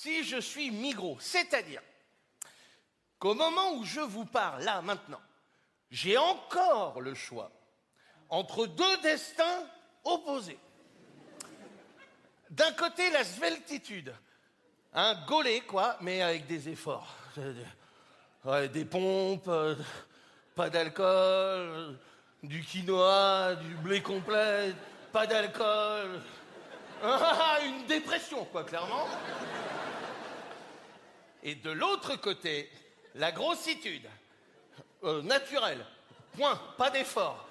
si je suis Migros, c'est-à-dire qu'au moment où je vous parle, là maintenant, j'ai encore le choix entre deux destins opposés. D'un côté, la sveltitude, un hein, galet quoi, mais avec des efforts. des pompes, pas d'alcool, du quinoa, du blé complet, pas d'alcool. Ah, une dépression, quoi, clairement et de l'autre côté, la grossitude euh, naturelle. Point, pas d'effort.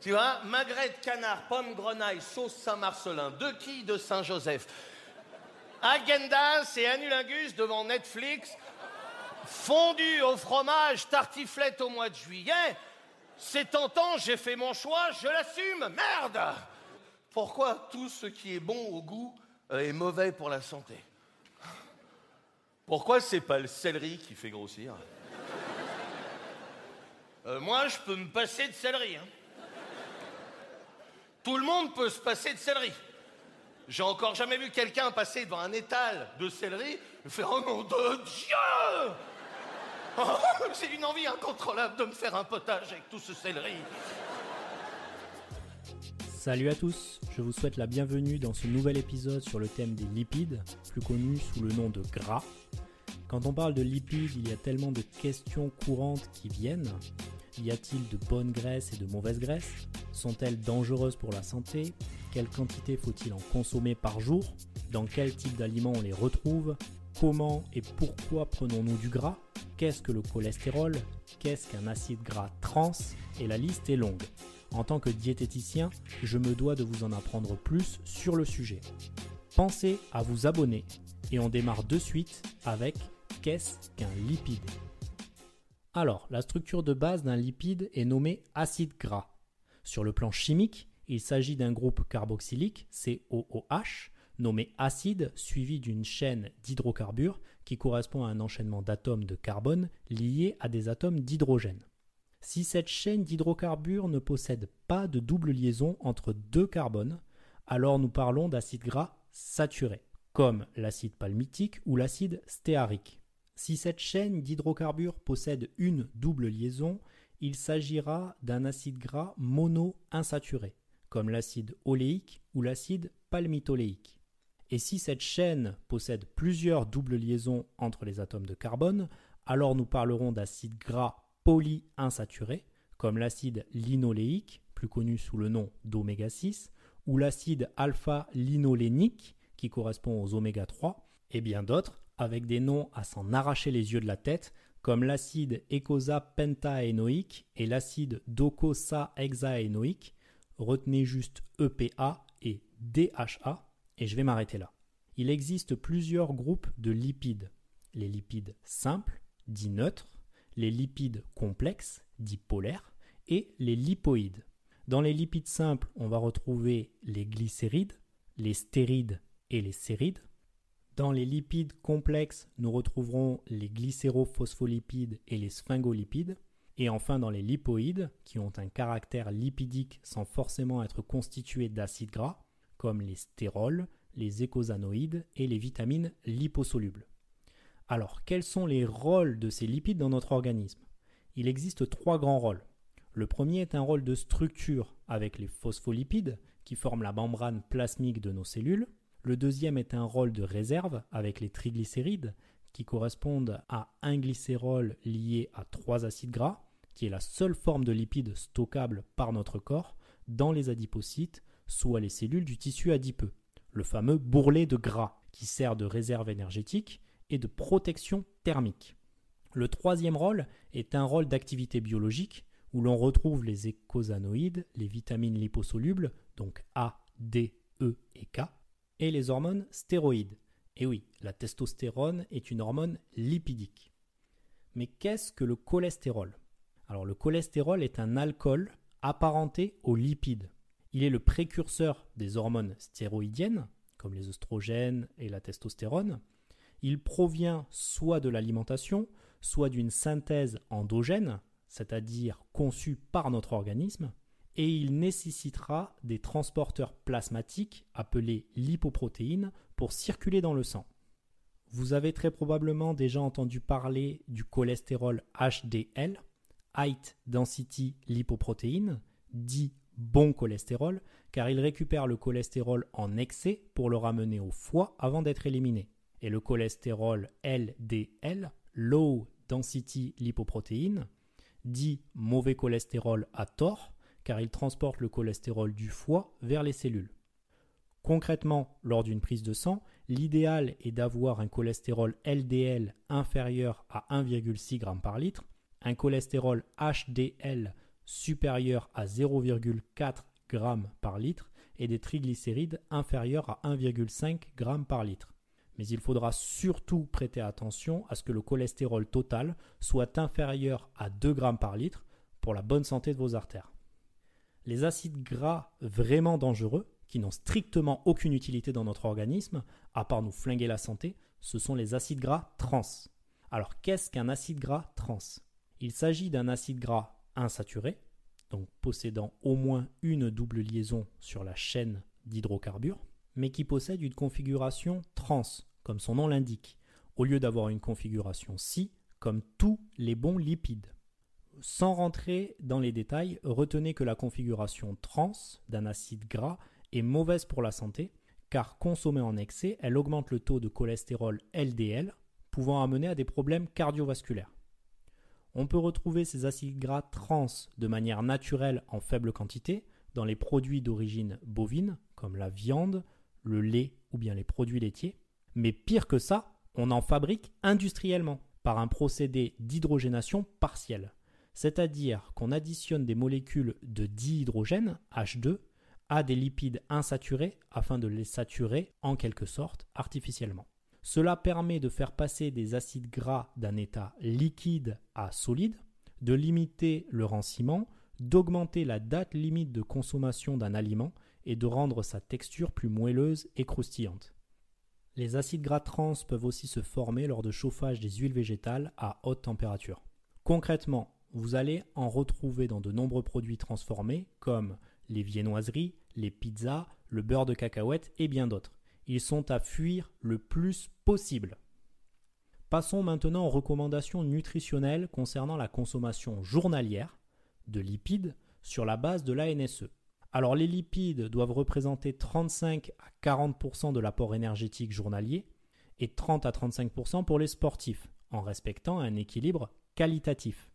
Tu vois, Magrette, canard, pomme, grenaille, sauce Saint-Marcelin, de quilles de Saint-Joseph Agendas et anulingus devant Netflix, fondu au fromage, tartiflette au mois de juillet. C'est tentant, j'ai fait mon choix, je l'assume, merde Pourquoi tout ce qui est bon au goût euh, est mauvais pour la santé pourquoi c'est pas le céleri qui fait grossir euh, Moi, je peux me passer de céleri. Hein. Tout le monde peut se passer de céleri. J'ai encore jamais vu quelqu'un passer devant un étal de céleri et faire Oh nom de Dieu C'est J'ai une envie incontrôlable de me faire un potage avec tout ce céleri. Salut à tous, je vous souhaite la bienvenue dans ce nouvel épisode sur le thème des lipides, plus connu sous le nom de gras. Quand on parle de lipides, il y a tellement de questions courantes qui viennent. Y a-t-il de bonnes graisses et de mauvaises graisses Sont-elles dangereuses pour la santé Quelle quantité faut-il en consommer par jour Dans quel type d'aliments on les retrouve Comment et pourquoi prenons-nous du gras Qu'est-ce que le cholestérol Qu'est-ce qu'un acide gras trans Et la liste est longue. En tant que diététicien, je me dois de vous en apprendre plus sur le sujet. Pensez à vous abonner et on démarre de suite avec qu'est-ce qu'un lipide Alors, la structure de base d'un lipide est nommée acide gras. Sur le plan chimique, il s'agit d'un groupe carboxylique, COOH, nommé acide, suivi d'une chaîne d'hydrocarbures qui correspond à un enchaînement d'atomes de carbone liés à des atomes d'hydrogène. Si cette chaîne d'hydrocarbures ne possède pas de double liaison entre deux carbones, alors nous parlons d'acide gras saturé, comme l'acide palmitique ou l'acide stéarique. Si cette chaîne d'hydrocarbures possède une double liaison, il s'agira d'un acide gras monoinsaturé, comme l'acide oléique ou l'acide palmitoléique. Et si cette chaîne possède plusieurs doubles liaisons entre les atomes de carbone, alors nous parlerons d'acide gras polyinsaturés, comme l'acide linoléique, plus connu sous le nom d'oméga 6, ou l'acide alpha-linolénique, qui correspond aux oméga 3, et bien d'autres, avec des noms à s'en arracher les yeux de la tête, comme l'acide écoza-pentaénoïque et l'acide docosa-hexaénoïque. Retenez juste EPA et DHA, et je vais m'arrêter là. Il existe plusieurs groupes de lipides. Les lipides simples, dits neutres, les lipides complexes, dipolaires, et les lipoïdes. Dans les lipides simples, on va retrouver les glycérides, les stérides et les sérides. Dans les lipides complexes, nous retrouverons les glycérophospholipides et les sphingolipides. Et enfin, dans les lipoïdes, qui ont un caractère lipidique sans forcément être constitués d'acides gras, comme les stérols, les écosanoïdes et les vitamines liposolubles. Alors, quels sont les rôles de ces lipides dans notre organisme Il existe trois grands rôles. Le premier est un rôle de structure avec les phospholipides qui forment la membrane plasmique de nos cellules. Le deuxième est un rôle de réserve avec les triglycérides qui correspondent à un glycérol lié à trois acides gras, qui est la seule forme de lipide stockable par notre corps dans les adipocytes, soit les cellules du tissu adipeux, le fameux bourrelet de gras qui sert de réserve énergétique et de protection thermique. Le troisième rôle est un rôle d'activité biologique où l'on retrouve les écosanoïdes, les vitamines liposolubles, donc A, D, E et K, et les hormones stéroïdes. Et oui, la testostérone est une hormone lipidique. Mais qu'est-ce que le cholestérol Alors le cholestérol est un alcool apparenté aux lipides. Il est le précurseur des hormones stéroïdiennes, comme les oestrogènes et la testostérone, il provient soit de l'alimentation, soit d'une synthèse endogène, c'est-à-dire conçue par notre organisme, et il nécessitera des transporteurs plasmatiques appelés lipoprotéines pour circuler dans le sang. Vous avez très probablement déjà entendu parler du cholestérol HDL, High Density Lipoprotein, dit bon cholestérol, car il récupère le cholestérol en excès pour le ramener au foie avant d'être éliminé et le cholestérol LDL, low density Lipoprotein, dit mauvais cholestérol à tort, car il transporte le cholestérol du foie vers les cellules. Concrètement, lors d'une prise de sang, l'idéal est d'avoir un cholestérol LDL inférieur à 1,6 g par litre, un cholestérol HDL supérieur à 0,4 g par litre et des triglycérides inférieurs à 1,5 g par litre mais il faudra surtout prêter attention à ce que le cholestérol total soit inférieur à 2 grammes par litre pour la bonne santé de vos artères. Les acides gras vraiment dangereux, qui n'ont strictement aucune utilité dans notre organisme, à part nous flinguer la santé, ce sont les acides gras trans. Alors qu'est-ce qu'un acide gras trans Il s'agit d'un acide gras insaturé, donc possédant au moins une double liaison sur la chaîne d'hydrocarbures, mais qui possède une configuration trans comme son nom l'indique, au lieu d'avoir une configuration Si, comme tous les bons lipides. Sans rentrer dans les détails, retenez que la configuration trans d'un acide gras est mauvaise pour la santé, car consommée en excès, elle augmente le taux de cholestérol LDL, pouvant amener à des problèmes cardiovasculaires. On peut retrouver ces acides gras trans de manière naturelle en faible quantité dans les produits d'origine bovine, comme la viande, le lait ou bien les produits laitiers, mais pire que ça, on en fabrique industriellement par un procédé d'hydrogénation partielle, c'est-à-dire qu'on additionne des molécules de dihydrogène, H2, à des lipides insaturés afin de les saturer en quelque sorte artificiellement. Cela permet de faire passer des acides gras d'un état liquide à solide, de limiter le ranciment, d'augmenter la date limite de consommation d'un aliment et de rendre sa texture plus moelleuse et croustillante. Les acides gras trans peuvent aussi se former lors de chauffage des huiles végétales à haute température. Concrètement, vous allez en retrouver dans de nombreux produits transformés comme les viennoiseries, les pizzas, le beurre de cacahuète et bien d'autres. Ils sont à fuir le plus possible. Passons maintenant aux recommandations nutritionnelles concernant la consommation journalière de lipides sur la base de l'ANSE. Alors les lipides doivent représenter 35 à 40% de l'apport énergétique journalier et 30 à 35% pour les sportifs, en respectant un équilibre qualitatif.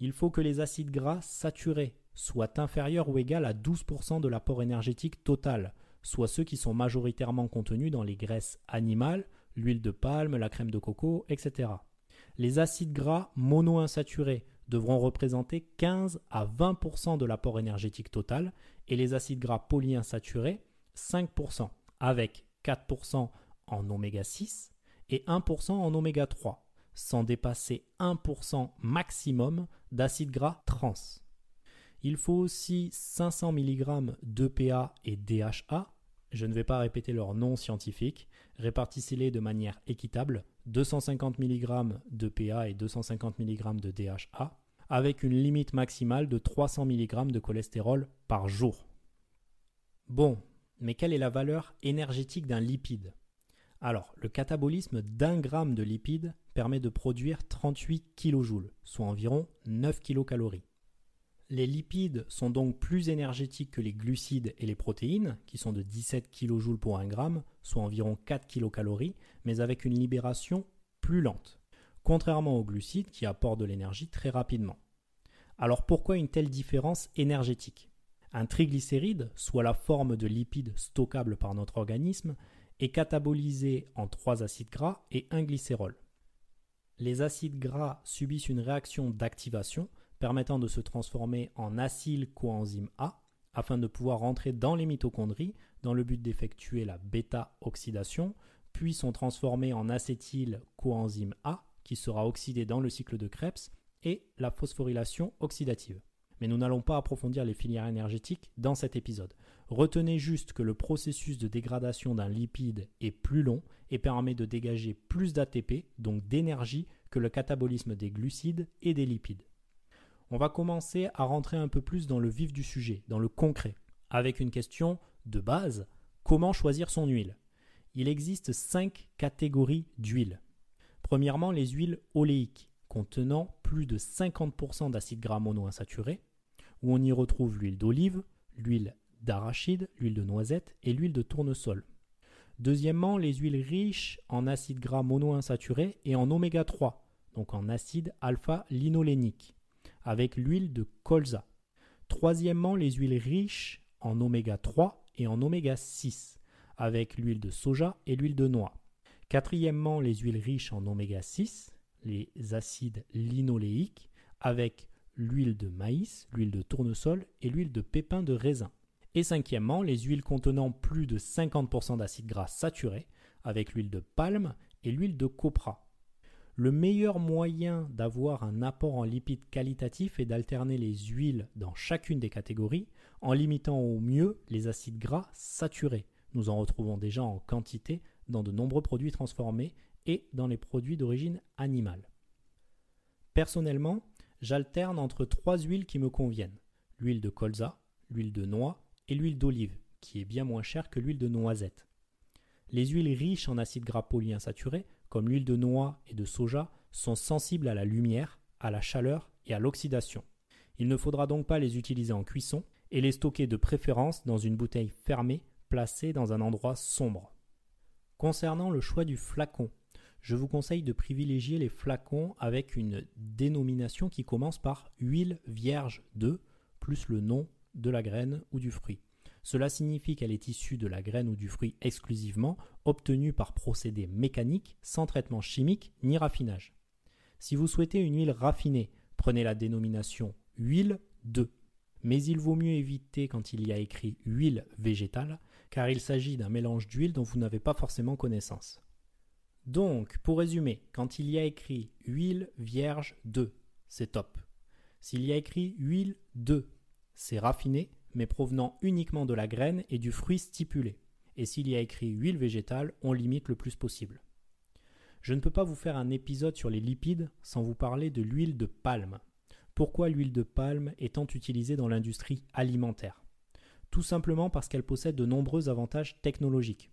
Il faut que les acides gras saturés soient inférieurs ou égaux à 12% de l'apport énergétique total, soit ceux qui sont majoritairement contenus dans les graisses animales, l'huile de palme, la crème de coco, etc. Les acides gras monoinsaturés devront représenter 15 à 20% de l'apport énergétique total et les acides gras polyinsaturés 5%, avec 4% en oméga 6 et 1% en oméga 3, sans dépasser 1% maximum d'acides gras trans. Il faut aussi 500 mg d'EPA et DHA je ne vais pas répéter leur nom scientifique, répartissez-les de manière équitable, 250 mg de PA et 250 mg de DHA, avec une limite maximale de 300 mg de cholestérol par jour. Bon, mais quelle est la valeur énergétique d'un lipide Alors, le catabolisme d'un gramme de lipide permet de produire 38 kJ, soit environ 9 kcal. Les lipides sont donc plus énergétiques que les glucides et les protéines, qui sont de 17 kJ pour 1 g, soit environ 4 kcal, mais avec une libération plus lente, contrairement aux glucides qui apportent de l'énergie très rapidement. Alors pourquoi une telle différence énergétique Un triglycéride, soit la forme de lipides stockable par notre organisme, est catabolisé en 3 acides gras et un glycérol. Les acides gras subissent une réaction d'activation, permettant de se transformer en acyl-coenzyme A afin de pouvoir rentrer dans les mitochondries dans le but d'effectuer la bêta-oxydation, puis sont transformés en acétyl-coenzyme A qui sera oxydé dans le cycle de Krebs et la phosphorylation oxydative. Mais nous n'allons pas approfondir les filières énergétiques dans cet épisode. Retenez juste que le processus de dégradation d'un lipide est plus long et permet de dégager plus d'ATP, donc d'énergie, que le catabolisme des glucides et des lipides on va commencer à rentrer un peu plus dans le vif du sujet, dans le concret, avec une question de base, comment choisir son huile Il existe cinq catégories d'huiles. Premièrement, les huiles oléiques, contenant plus de 50% d'acides gras monoinsaturés, où on y retrouve l'huile d'olive, l'huile d'arachide, l'huile de noisette et l'huile de tournesol. Deuxièmement, les huiles riches en acides gras monoinsaturés et en oméga 3, donc en acide alpha-linolénique avec l'huile de colza. Troisièmement, les huiles riches en oméga 3 et en oméga 6 avec l'huile de soja et l'huile de noix. Quatrièmement, les huiles riches en oméga 6, les acides linoléiques avec l'huile de maïs, l'huile de tournesol et l'huile de pépins de raisin. Et cinquièmement, les huiles contenant plus de 50% d'acides gras saturés avec l'huile de palme et l'huile de copra. Le meilleur moyen d'avoir un apport en lipides qualitatif est d'alterner les huiles dans chacune des catégories en limitant au mieux les acides gras saturés. Nous en retrouvons déjà en quantité dans de nombreux produits transformés et dans les produits d'origine animale. Personnellement, j'alterne entre trois huiles qui me conviennent l'huile de colza, l'huile de noix et l'huile d'olive, qui est bien moins chère que l'huile de noisette. Les huiles riches en acides gras polyinsaturés comme l'huile de noix et de soja, sont sensibles à la lumière, à la chaleur et à l'oxydation. Il ne faudra donc pas les utiliser en cuisson et les stocker de préférence dans une bouteille fermée placée dans un endroit sombre. Concernant le choix du flacon, je vous conseille de privilégier les flacons avec une dénomination qui commence par huile vierge de plus le nom de la graine ou du fruit. Cela signifie qu'elle est issue de la graine ou du fruit exclusivement, obtenue par procédé mécanique, sans traitement chimique ni raffinage. Si vous souhaitez une huile raffinée, prenez la dénomination huile 2. Mais il vaut mieux éviter quand il y a écrit huile végétale, car il s'agit d'un mélange d'huile dont vous n'avez pas forcément connaissance. Donc, pour résumer, quand il y a écrit huile vierge 2, c'est top. S'il y a écrit huile 2, c'est raffiné, mais provenant uniquement de la graine et du fruit stipulé. Et s'il y a écrit huile végétale, on limite le plus possible. Je ne peux pas vous faire un épisode sur les lipides sans vous parler de l'huile de palme. Pourquoi l'huile de palme étant utilisée dans l'industrie alimentaire Tout simplement parce qu'elle possède de nombreux avantages technologiques.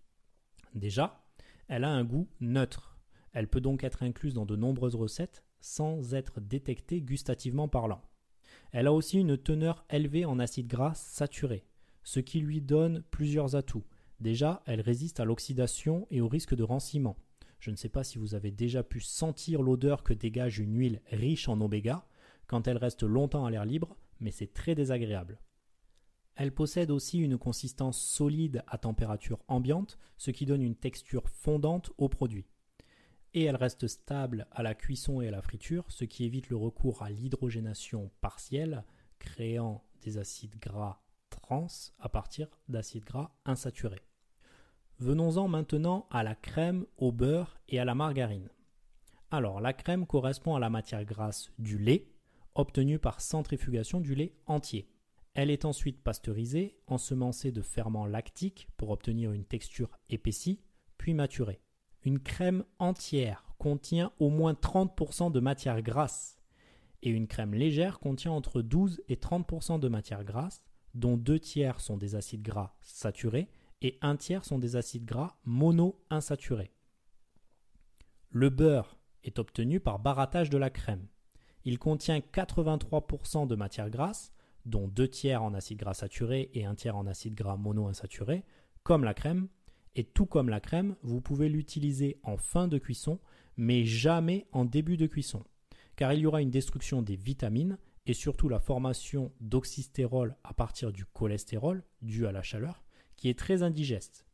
Déjà, elle a un goût neutre. Elle peut donc être incluse dans de nombreuses recettes sans être détectée gustativement parlant. Elle a aussi une teneur élevée en acides gras saturés, ce qui lui donne plusieurs atouts. Déjà, elle résiste à l'oxydation et au risque de ranciment. Je ne sais pas si vous avez déjà pu sentir l'odeur que dégage une huile riche en obéga quand elle reste longtemps à l'air libre, mais c'est très désagréable. Elle possède aussi une consistance solide à température ambiante, ce qui donne une texture fondante au produit et elle reste stable à la cuisson et à la friture, ce qui évite le recours à l'hydrogénation partielle, créant des acides gras trans à partir d'acides gras insaturés. Venons-en maintenant à la crème, au beurre et à la margarine. Alors, la crème correspond à la matière grasse du lait, obtenue par centrifugation du lait entier. Elle est ensuite pasteurisée, ensemencée de ferments lactiques pour obtenir une texture épaissie, puis maturée. Une crème entière contient au moins 30% de matière grasse et une crème légère contient entre 12 et 30% de matière grasse, dont deux tiers sont des acides gras saturés et un tiers sont des acides gras monoinsaturés. Le beurre est obtenu par barattage de la crème. Il contient 83% de matière grasse, dont deux tiers en acides gras saturés et un tiers en acides gras monoinsaturés, comme la crème, et tout comme la crème, vous pouvez l'utiliser en fin de cuisson, mais jamais en début de cuisson, car il y aura une destruction des vitamines et surtout la formation d'oxystérol à partir du cholestérol dû à la chaleur, qui est très indigeste.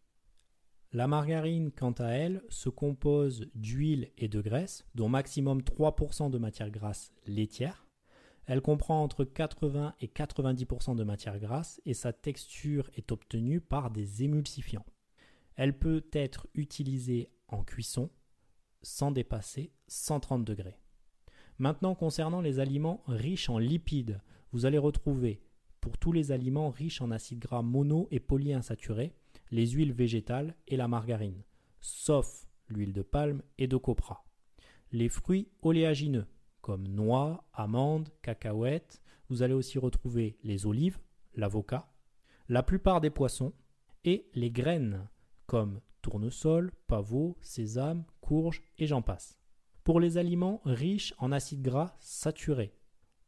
La margarine, quant à elle, se compose d'huile et de graisse, dont maximum 3% de matière grasse laitière. Elle comprend entre 80 et 90% de matière grasse et sa texture est obtenue par des émulsifiants. Elle peut être utilisée en cuisson sans dépasser 130 degrés. Maintenant, concernant les aliments riches en lipides, vous allez retrouver pour tous les aliments riches en acides gras mono et polyinsaturés, les huiles végétales et la margarine, sauf l'huile de palme et de copra. Les fruits oléagineux, comme noix, amandes, cacahuètes, vous allez aussi retrouver les olives, l'avocat, la plupart des poissons et les graines, comme tournesol, pavot, sésame, courge et j'en passe. Pour les aliments riches en acides gras saturés,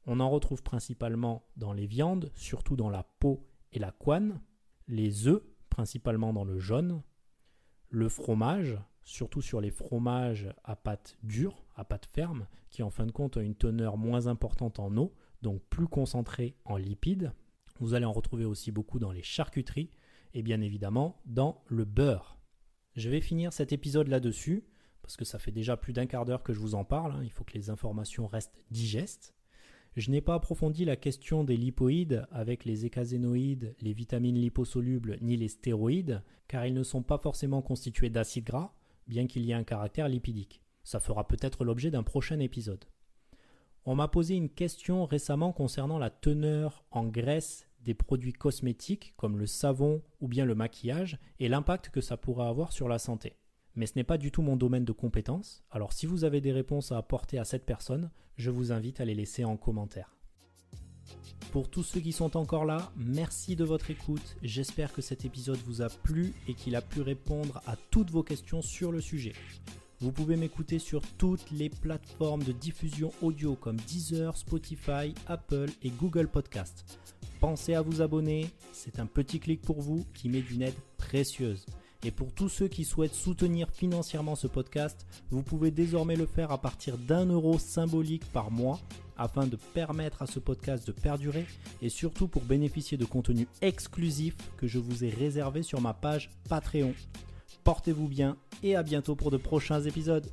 on en retrouve principalement dans les viandes, surtout dans la peau et la couane, les œufs, principalement dans le jaune, le fromage, surtout sur les fromages à pâte dure, à pâte ferme, qui en fin de compte ont une teneur moins importante en eau, donc plus concentrée en lipides. Vous allez en retrouver aussi beaucoup dans les charcuteries, et bien évidemment dans le beurre. Je vais finir cet épisode là-dessus, parce que ça fait déjà plus d'un quart d'heure que je vous en parle, hein. il faut que les informations restent digestes. Je n'ai pas approfondi la question des lipoïdes avec les écasénoïdes, les vitamines liposolubles ni les stéroïdes, car ils ne sont pas forcément constitués d'acides gras, bien qu'il y ait un caractère lipidique. Ça fera peut-être l'objet d'un prochain épisode. On m'a posé une question récemment concernant la teneur en graisse des produits cosmétiques comme le savon ou bien le maquillage et l'impact que ça pourra avoir sur la santé. Mais ce n'est pas du tout mon domaine de compétence, alors si vous avez des réponses à apporter à cette personne, je vous invite à les laisser en commentaire. Pour tous ceux qui sont encore là, merci de votre écoute. J'espère que cet épisode vous a plu et qu'il a pu répondre à toutes vos questions sur le sujet. Vous pouvez m'écouter sur toutes les plateformes de diffusion audio comme Deezer, Spotify, Apple et Google Podcasts pensez à vous abonner, c'est un petit clic pour vous qui met d'une aide précieuse. Et pour tous ceux qui souhaitent soutenir financièrement ce podcast, vous pouvez désormais le faire à partir d'un euro symbolique par mois afin de permettre à ce podcast de perdurer et surtout pour bénéficier de contenus exclusifs que je vous ai réservés sur ma page Patreon. Portez-vous bien et à bientôt pour de prochains épisodes.